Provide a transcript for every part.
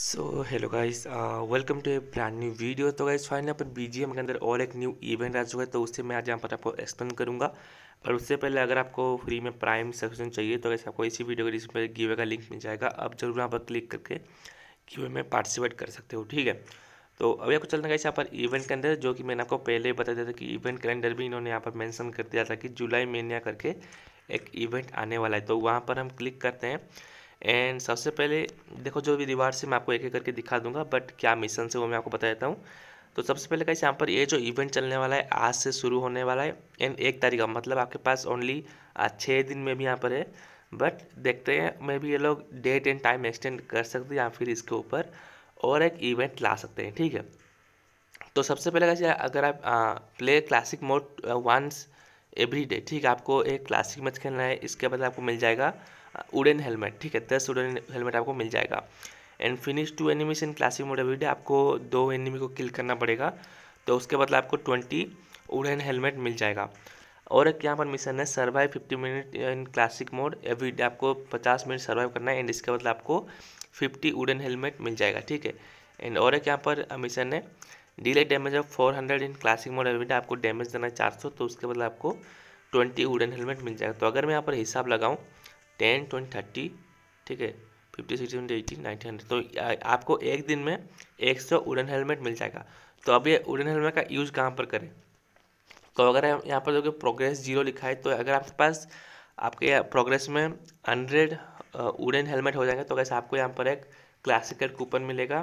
so hello guys welcome to a brand new video तो guys finally अपन बी के अंदर और एक न्यू इवेंट आ चुका है तो उससे मैं आज यहाँ पर आपको एक्सप्लेन करूँगा पर उससे पहले अगर आपको फ्री में प्राइम सब्सक्रिप्शन चाहिए तो गाइस आपको इसी वीडियो के जिसमें गिवे का लिंक मिल जाएगा आप जरूर यहाँ पर क्लिक करके गिवे में पार्टिसिपेट कर सकते हो ठीक है तो अभी आपको चलना गाइस यहाँ पर इवेंट के अंदर जो कि मैंने आपको पहले बता दिया था कि इवेंट कैलेंडर भी इन्होंने यहाँ पर मैंसन कर दिया था कि जुलाई महीने करके एक इवेंट आने वाला है तो वहाँ पर हम क्लिक करते हैं एंड सबसे पहले देखो जो भी रिवार्ड से मैं आपको एक एक करके दिखा दूंगा बट क्या मिशन से वो मैं आपको बता देता हूँ तो सबसे पहले कैसे यहाँ पर ये जो इवेंट चलने वाला है आज से शुरू होने वाला है एंड एक तारीख का मतलब आपके पास ओनली छः दिन में भी यहाँ पर है बट देखते हैं मे भी ये लोग डेट एंड टाइम एक्सटेंड कर सकते हैं या फिर इसके ऊपर और एक इवेंट ला सकते हैं ठीक है तो सबसे पहले कैसे अगर आप आ, play classic mode once every day ठीक है आपको एक क्लासिक मैच खेलना है इसके बाद आपको मिल जाएगा वुडन हेलमेट ठीक है दस वुडन हेलमेट आपको मिल जाएगा and finish two enemies in classic mode every day आपको दो एनिमी को किल करना पड़ेगा तो उसके बदला आपको ट्वेंटी वुडन हेलमेट मिल जाएगा और एक यहाँ पर मिशन है survive fifty minute in classic mode every day आपको पचास मिनट सर्वाइव करना है एंड इसके बदला आपको फिफ्टी वुडन हेलमेट मिल जाएगा ठीक है एंड और एक यहाँ पर मिशन है deal damage of four hundred in classic mode every day आपको डैमेज देना है चार सौ तो उसके बदला आपको ट्वेंटी वुडन हेलमेट मिल जाएगा तो अगर मैं यहाँ पर हिसाब लगाऊँ टेन ट्वेंटी थर्टी ठीक है fifty six twenty eighty ninety hundred तो आपको एक दिन में एक सौ उड़न हेलमेट मिल जाएगा तो अब ये उड़न हेलमेट का यूज़ कहाँ पर करें तो अगर यहाँ पर कि प्रोग्रेस जीरो लिखा है तो अगर आपके पास आपके प्रोग्रेस में हंड्रेड उड़न हेलमेट हो जाएगा तो कैसे आपको यहाँ पर एक क्लासिकल कूपन मिलेगा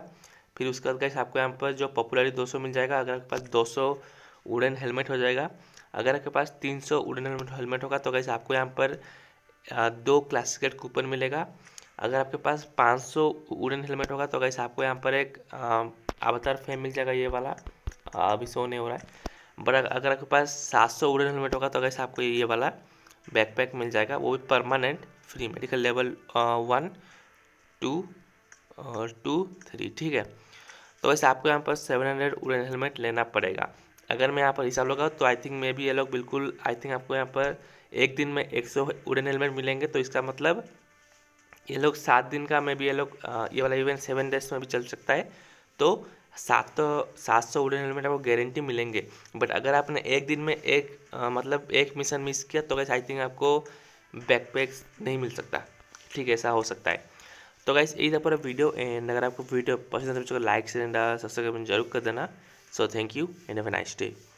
फिर उसके बाद कैसे आपको यहाँ पर जो पॉपुलरिटी दो मिल जाएगा अगर आपके पास दो वुडन हेलमेट हो जाएगा अगर आपके पास सौ उड़न हेलमेट होगा तो कैसे आपको यहाँ पर दो क्लासिकेट कूपन मिलेगा अगर आपके पास 500 सौ वुडन हेलमेट होगा तो गैस आपको यहाँ पर एक अवतार फ्रेम मिल जाएगा ये वाला अभी शो नहीं हो रहा है बट अगर आपके पास 700 सौ वुडन हेलमेट होगा तो गैस आपको ये वाला बैकपैक मिल जाएगा वो भी permanent free medical level one two और टू थ्री ठीक है तो वैसे आपको यहाँ पर सेवन हंड्रेड वुडन हेलमेट लेना पड़ेगा अगर मैं यहाँ पर हिसाब लगा तो आई थिंक मे भी ये लोग बिल्कुल आई थिंक आपको यहाँ पर एक दिन में एक सौ वुडन हेलमेट मिलेंगे तो इसका मतलब ये लोग सात दिन का में भी ये लोग ये वाला इवेंट सेवन डेज में भी चल सकता है तो सात तो सात सौ वुडन हेलमेट आपको गारंटी मिलेंगे बट अगर आपने एक दिन में एक आ, मतलब एक मिशन मिस किया तो गैस आई थिंक आपको बैकपैक नहीं मिल सकता ठीक है ऐसा हो सकता है तो गैस यही था पूरा वीडियो एंड अगर आपको वीडियो पसंद है तो लाइक शेयर एंड सब्सक्राइब जरूर कर देना so thank you and have a nice day